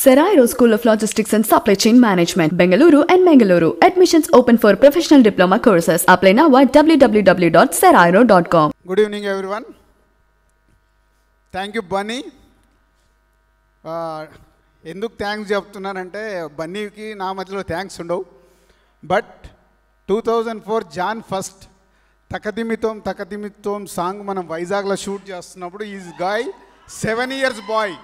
Serai School of Logistics and Supply Chain Management, Bengaluru and Mangaluru. Admissions open for professional diploma courses. Apply now at www.serairo.com. Good evening, everyone. Thank you Bunny ఎందుకు thanks చెప్తున్నానంటే బన్నీకి నా మధ్యలో thanks ఉండవు but two thousand four Jan first తకదిమితోం తకదిమితోం song మనం వైజాగ్లో షూట్ చేస్తున్నప్పుడు is guy seven years boy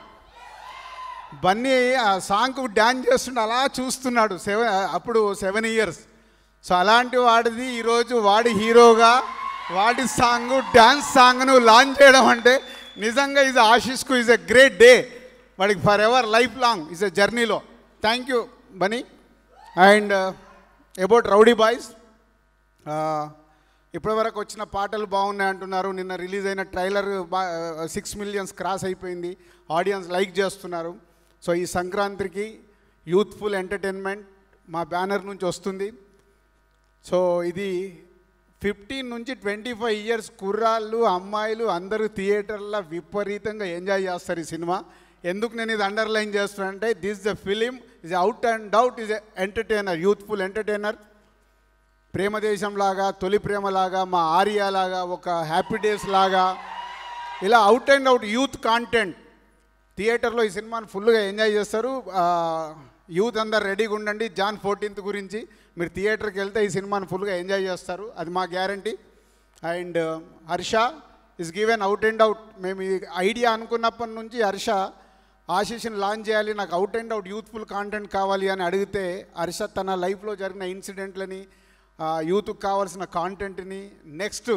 Bunny ఆ సాంగ్కు డ్యాన్స్ చేస్తుండే అలా చూస్తున్నాడు సెవెన్ అప్పుడు సెవెన్ ఇయర్స్ సో అలాంటి వాడిది ఈరోజు వాడి హీరోగా వాడి సాంగ్ డ్యాన్స్ సాంగ్ను లాంచ్ చేయడం అంటే నిజంగా ఇది ఆశిష్కు ఇస్ ఎ గ్రేట్ డే వాడికి forever lifelong is a జర్నీలో thank you Bunny and about Rowdy Boys ఇప్పటివరకు వచ్చిన పాటలు బాగున్నాయి అంటున్నారు నిన్న రిలీజ్ అయిన ట్రైలర్ సిక్స్ మిలియన్స్ క్రాస్ అయిపోయింది ఆడియన్స్ లైక్ చేస్తున్నారు సో ఈ సంక్రాంతికి యూత్ఫుల్ ఎంటర్టైన్మెంట్ మా బ్యానర్ నుంచి వస్తుంది సో ఇది ఫిఫ్టీన్ నుంచి ట్వంటీ ఫైవ్ ఇయర్స్ కుర్రాళ్ళు అమ్మాయిలు అందరూ థియేటర్ల విపరీతంగా ఎంజాయ్ చేస్తారు ఈ సినిమా ఎందుకు నేను ఇది అండర్లైన్ చేస్తున్నానంటే this the film is out and out is entertainer youthful entertainer ప్రేమ దేశంలాగా తొలి ప్రేమలాగా మా ఆర్యాలాగా ఒక హ్యాపీ డేస్ లాగా ఇలా out and out youth content థియేటర్లో ఈ సినిమాను ఫుల్గా ఎంజాయ్ చేస్తారు యూత్ అందరు రెడీగా ఉండండి జాన్ ఫోర్టీన్త్ గురించి మీరు థియేటర్కి వెళ్తే ఈ సినిమాని ఫుల్గా ఎంజాయ్ చేస్తారు అది మా guarantee and Harsha is given out and out మేము ఈ ఐడియా అనుకున్నప్పటి నుంచి హర్ష ఆశీస్ని లాంచ్ చేయాలి నాకు out and out youthful content కావాలి అని అడిగితే హర్ష తన లైఫ్లో జరిగిన ఇన్సిడెంట్లని యూత్కి కావాల్సిన కాంటెంట్ని నెక్స్ట్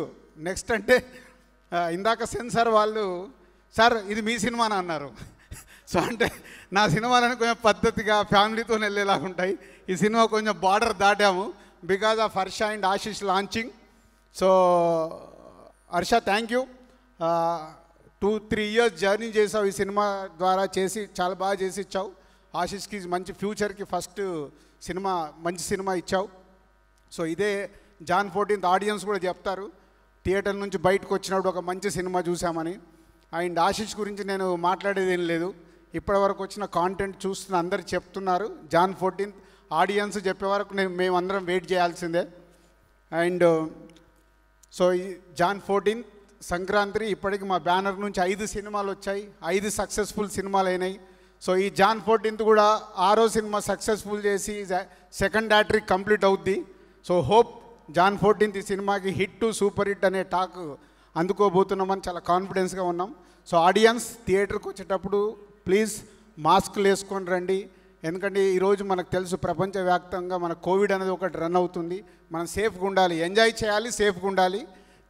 నెక్స్ట్ అంటే ఇందాక సెన్సార్ వాళ్ళు సార్ ఇది మీ సినిమానా అన్నారు సో అంటే నా సినిమాలను కొంచెం పద్ధతిగా ఫ్యామిలీతో వెళ్ళేలాగా ఉంటాయి ఈ సినిమా కొంచెం బార్డర్ దాటాము because of Harsha and Ashish launching so Harsha thank you two three years journey చేసావు ఈ సినిమా ద్వారా చేసి చాలా బాగా చేసి ఇచ్చావు ఆశీష్కి మంచి ఫ్యూచర్కి ఫస్ట్ సినిమా మంచి సినిమా ఇచ్చావు సో ఇదే జాన్ ఫోర్టీన్త్ ఆడియన్స్ కూడా చెప్తారు థియేటర్ నుంచి బయటకు వచ్చినప్పుడు ఒక మంచి సినిమా చూసామని అండ్ ఆశీష్ గురించి నేను మాట్లాడేది ఏం లేదు ఇప్పటి వరకు వచ్చిన కాంటెంట్ చూస్తున్న అందరు చెప్తున్నారు జాన్ ఫోర్టీన్త్ ఆడియన్స్ చెప్పే వరకు నేను మేమందరం వెయిట్ చేయాల్సిందే and so Jan fourteenth Sankranti ఇప్పటికి మా బ్యానర్ నుంచి ఐదు సినిమాలు వచ్చాయి ఐదు సక్సెస్ఫుల్ సినిమాలు అయినాయి సో ఈ జాన్ ఫోర్టీన్త్ కూడా ఆరో సినిమా సక్సెస్ఫుల్ చేసి సెకండ్ యాట్రిక్ కంప్లీట్ అవుద్ది సో హోప్ జాన్ ఫోర్టీన్త్ ఈ సినిమాకి హిట్ సూపర్ హిట్ అనే టాక్ అందుకోబోతున్నామని చాలా కాన్ఫిడెన్స్గా ఉన్నాం సో ఆడియన్స్ థియేటర్కి వచ్చేటప్పుడు ప్లీజ్ మాస్క్లు వేసుకొని రండి ఎందుకంటే ఈరోజు మనకు తెలుసు ప్రపంచవ్యాప్తంగా మన కోవిడ్ అనేది ఒకటి రన్ అవుతుంది మనం సేఫ్గా ఉండాలి ఎంజాయ్ చేయాలి సేఫ్గా ఉండాలి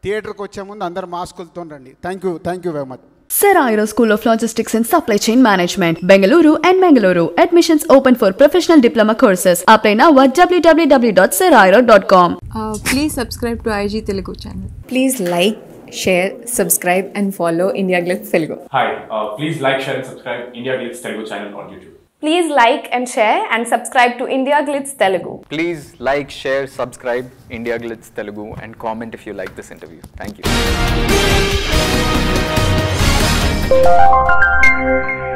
థియేటర్కి వచ్చే ముందు అందరు మాస్కులతో రండి thank you thank you very much Sir Airo School of Logistics and Supply Chain Management, Bengaluru and Mangaluru. Admissions open for professional diploma courses. Apply now at www.sirairo.com. Uh, please subscribe to IG Telugu channel. Please like share, subscribe, and follow India Glitz Telugu. Hi, uh, please like, share, and subscribe India Glitz Telugu channel on YouTube. Please like and share and subscribe to India Glitz Telugu. Please like, share, subscribe India Glitz Telugu and comment if you like this interview. Thank you.